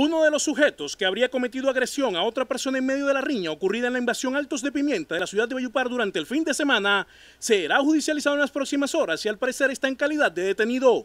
Uno de los sujetos que habría cometido agresión a otra persona en medio de la riña ocurrida en la invasión Altos de Pimienta de la ciudad de Bayupar durante el fin de semana será judicializado en las próximas horas y al parecer está en calidad de detenido.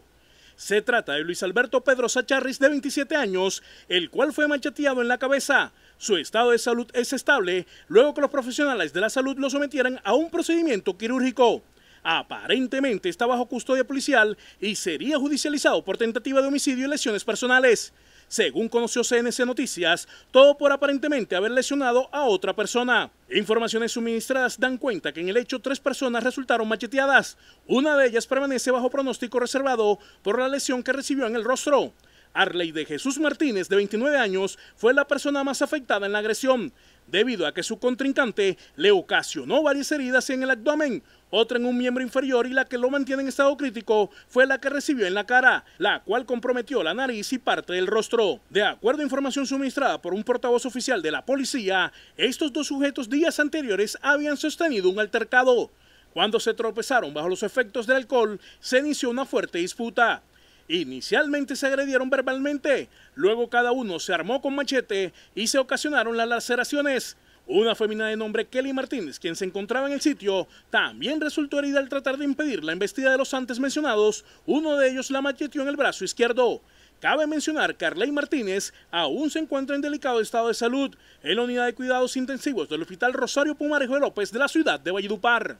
Se trata de Luis Alberto Pedro Sacharris, de 27 años, el cual fue macheteado en la cabeza. Su estado de salud es estable, luego que los profesionales de la salud lo sometieran a un procedimiento quirúrgico. Aparentemente está bajo custodia policial y sería judicializado por tentativa de homicidio y lesiones personales según conoció CNC Noticias, todo por aparentemente haber lesionado a otra persona. Informaciones suministradas dan cuenta que en el hecho tres personas resultaron macheteadas. Una de ellas permanece bajo pronóstico reservado por la lesión que recibió en el rostro. Arley de Jesús Martínez, de 29 años, fue la persona más afectada en la agresión, debido a que su contrincante le ocasionó varias heridas en el abdomen, otra en un miembro inferior y la que lo mantiene en estado crítico fue la que recibió en la cara, la cual comprometió la nariz y parte del rostro. De acuerdo a información suministrada por un portavoz oficial de la policía, estos dos sujetos días anteriores habían sostenido un altercado. Cuando se tropezaron bajo los efectos del alcohol, se inició una fuerte disputa. Inicialmente se agredieron verbalmente, luego cada uno se armó con machete y se ocasionaron las laceraciones. Una femina de nombre Kelly Martínez, quien se encontraba en el sitio, también resultó herida al tratar de impedir la embestida de los antes mencionados, uno de ellos la macheteó en el brazo izquierdo. Cabe mencionar que Arley Martínez aún se encuentra en delicado estado de salud en la unidad de cuidados intensivos del Hospital Rosario Pumarejo de López de la ciudad de Valledupar.